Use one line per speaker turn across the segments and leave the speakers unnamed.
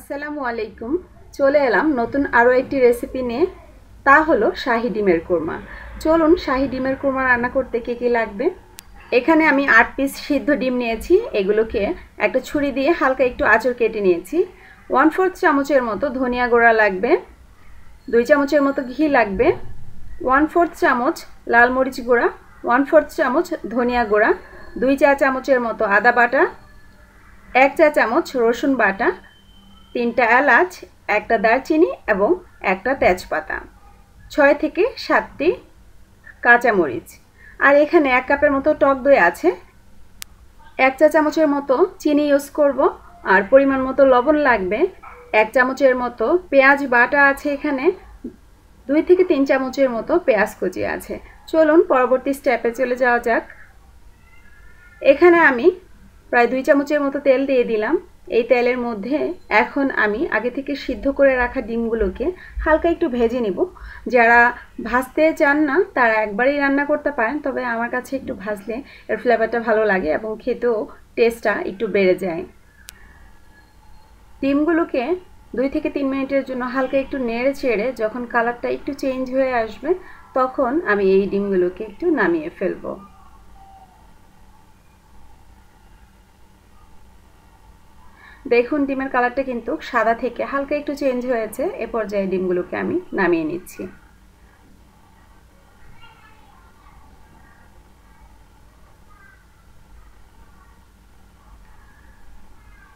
আসসালামু আলাইকুম চলে এলাম নতুন আরও একটি রেসিপি নিয়ে তা হলো শাহি ডিমের কোরমা চলুন শাহি ডিমের কোরমা রান্না করতে কী কী লাগবে এখানে আমি আট পিস সিদ্ধ ডিম নিয়েছি এগুলোকে একটা ছুরি দিয়ে হালকা একটু আঁচড় কেটে নিয়েছি ওয়ান ফোর্থ চামচের মতো ধনিয়া গোড়া লাগবে দুই চামচের মতো ঘি লাগবে ওয়ান ফোর্থ চামচ লাল মরিচ গুঁড়া ওয়ান ফোর্থ চামচ ধনিয়া গুঁড়া দুই চা চামচের মতো আদা বাটা এক চা চামচ রসুন বাটা তিনটা এলাচ একটা দারচিনি এবং একটা তেজপাতা ছয় থেকে সাতটি কাঁচামরিচ আর এখানে এক কাপের মতো টক দই আছে এক চা চামচের মতো চিনি ইউজ করব আর পরিমাণ মতো লবণ লাগবে এক চামচের মতো পেঁয়াজ বাটা আছে এখানে দুই থেকে তিন চামচের মতো পেঁয়াজ কুচি আছে চলুন পরবর্তী স্টেপে চলে যাওয়া যাক এখানে আমি প্রায় দুই চামচের মতো তেল দিয়ে দিলাম এই তেলের মধ্যে এখন আমি আগে থেকে সিদ্ধ করে রাখা ডিমগুলোকে হালকা একটু ভেজে নিব যারা ভাজতে চান না তারা একবারই রান্না করতে পারেন তবে আমার কাছে একটু ভাজলে এর ফ্লেভারটা ভালো লাগে এবং খেতেও টেস্টটা একটু বেড়ে যায় ডিমগুলোকে দুই থেকে তিন মিনিটের জন্য হালকা একটু নেড়ে চেড়ে যখন কালারটা একটু চেঞ্জ হয়ে আসবে তখন আমি এই ডিমগুলোকে একটু নামিয়ে ফেলবো দেখুন ডিমের কালারটা কিন্তু সাদা থেকে হালকা একটু চেঞ্জ হয়েছে এ পর্যায়ে ডিমগুলোকে আমি নামিয়ে নিচ্ছি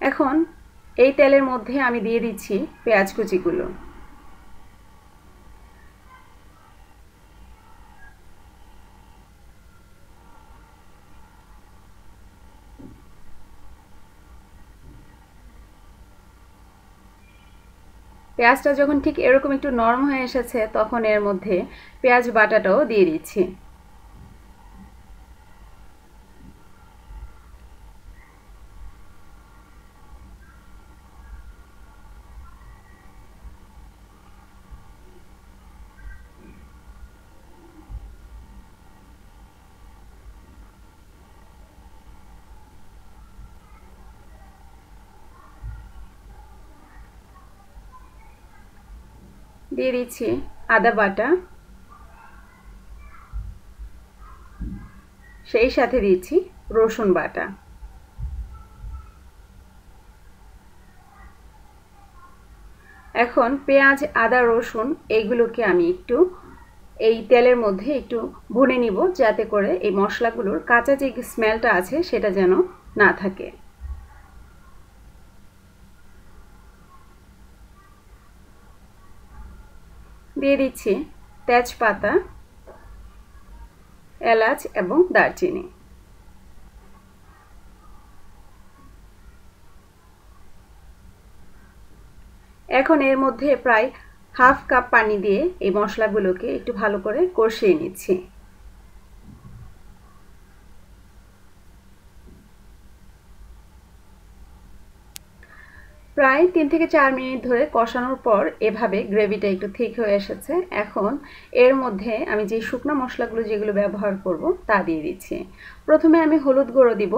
এখন এই তেলের মধ্যে আমি দিয়ে দিচ্ছি পেঁয়াজ কুচিগুলো পেঁয়াজটা যখন ঠিক এরকম একটু নরম হয়ে এসেছে তখন এর মধ্যে পেঁয়াজ বাটাটাও দিয়ে দিচ্ছি দিয়ে দিচ্ছি আদা বাটা সেই সাথে দিচ্ছি রসুন বাটা এখন পেঁয়াজ আদা রসুন এইগুলোকে আমি একটু এই তেলের মধ্যে একটু ভুনে নিব যাতে করে এই মশলাগুলোর কাঁচা যে স্মেলটা আছে সেটা যেন না থাকে দিয়ে দিচ্ছি তেজপাতা এলাচ এবং দারচিনি এখন এর মধ্যে প্রায় হাফ কাপ পানি দিয়ে এই মশলাগুলোকে একটু ভালো করে কষিয়ে নিচ্ছি প্রায় তিন থেকে চার মিনিট ধরে কষানোর পর এভাবে গ্রেভিটা একটু থিক হয়ে এসেছে এখন এর মধ্যে আমি যে শুকনো মশলাগুলো যেগুলো ব্যবহার করব তা দিয়ে দিচ্ছি প্রথমে আমি হলুদ গুঁড়ো দিব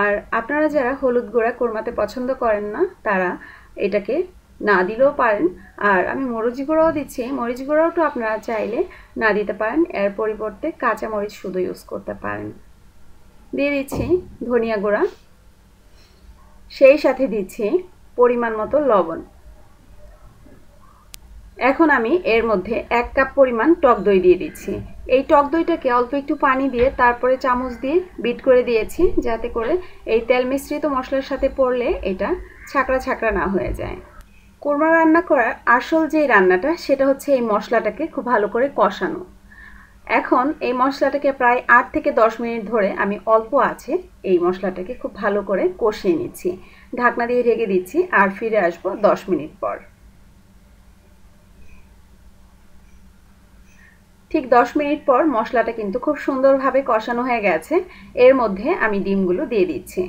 আর আপনারা যারা হলুদ গুঁড়া কোরমাতে পছন্দ করেন না তারা এটাকে না দিলেও পারেন আর আমি মরিচ গুঁড়াও দিচ্ছি মরিচ গুঁড়াও তো আপনারা চাইলে না দিতে পারেন এর পরিবর্তে কাঁচা মরিচ শুধু ইউজ করতে পারেন দিয়ে দিচ্ছি ধনিয়া গুঁড়া সেই সাথে দিচ্ছি পরিমাণ মতো লবণ এখন আমি এর মধ্যে এক কাপ পরিমাণ টক দই দিয়ে দিচ্ছি এই টক দইটাকে অল্প একটু পানি দিয়ে তারপরে চামচ দিয়ে বিট করে দিয়েছি যাতে করে এই তেল মিশ্রিত মশলার সাথে পড়লে এটা ছাকড়া ছাকড়া না হয়ে যায় কোরমা রান্না করার আসল যে রান্নাটা সেটা হচ্ছে এই মশলাটাকে খুব ভালো করে কষানো এখন এই মশলাটাকে প্রায় আট থেকে দশ মিনিট ধরে আমি অল্প আছে এই মশলাটাকে খুব ভালো করে কষিয়ে নিচ্ছি ঢাকনা দিয়ে ঢেকে দিচ্ছি আর ফিরে আসব 10 মিনিট পর ঠিক 10 মিনিট পর মশলাটা কিন্তু খুব সুন্দরভাবে কষানো হয়ে গেছে এর মধ্যে আমি ডিমগুলো দিয়ে দিচ্ছি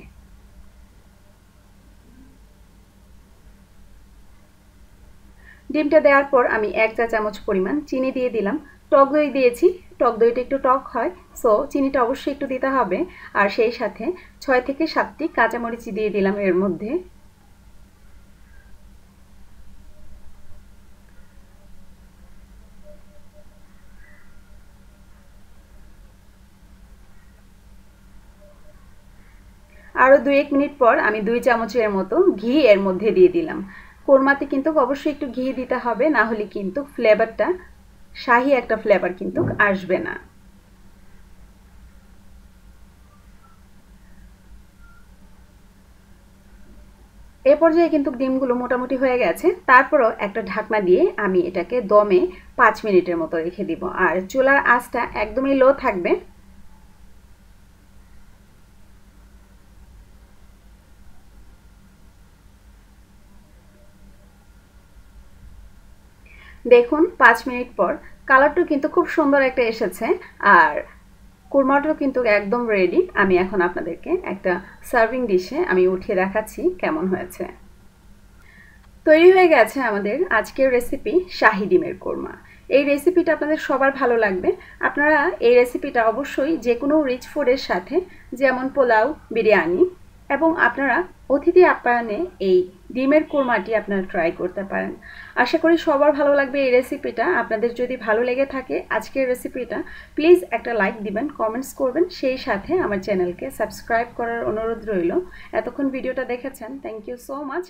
ডিমটা দেওয়ার পর আমি এক চা চামচ পরিমাণ চিনি দিয়ে দিলাম টক দই দিয়েছি টক দইটা একটু টক হয় সো চিনিটা অবশ্যই একটু দিতে হবে আর সেই সাথে ছয় থেকে সাতটি কাঁচামরিচ দিয়ে দিলাম এর মধ্যে আরও দু এক মিনিট পর আমি দুই চামচের মতো ঘি এর মধ্যে দিয়ে দিলাম কোরমাতে কিন্তু অবশ্যই একটু ঘি দিতে হবে না হলে কিন্তু ফ্লেভারটা শাহি একটা ফ্লেভার কিন্তু আসবে না এ পর্যায়ে কিন্তু ডিমগুলো মোটামুটি হয়ে গেছে তারপরও একটা ঢাকনা দিয়ে আমি এটাকে দমে পাঁচ মিনিটের মতো রেখে দিব আর চুলার আঁচটা একদমই লো থাকবে দেখুন পাঁচ মিনিট পর কালারটা কিন্তু খুব সুন্দর একটা এসেছে আর কুরমাটাও কিন্তু একদম রেডি আমি এখন আপনাদেরকে একটা সার্ভিং ডিশে আমি উঠিয়ে দেখাচ্ছি কেমন হয়েছে তৈরি হয়ে গেছে আমাদের আজকের রেসিপি শাহি ডিমের কোরমা এই রেসিপিটা আপনাদের সবার ভালো লাগবে আপনারা এই রেসিপিটা অবশ্যই যে কোনো রিচ ফুডের সাথে যেমন পোলাও বিরিয়ানি এবং আপনারা অতিথি আপ্যায়নে এই ডিমের কোরমাটি আপনারা ট্রাই করতে পারেন আশা করি সবার ভালো লাগবে এই রেসিপিটা আপনাদের যদি ভালো লেগে থাকে আজকের রেসিপিটা প্লিজ একটা লাইক দিবেন কমেন্টস করবেন সেই সাথে আমার চ্যানেলকে সাবস্ক্রাইব করার অনুরোধ রইল এতক্ষণ ভিডিওটা দেখেছেন থ্যাংক ইউ সো মাচ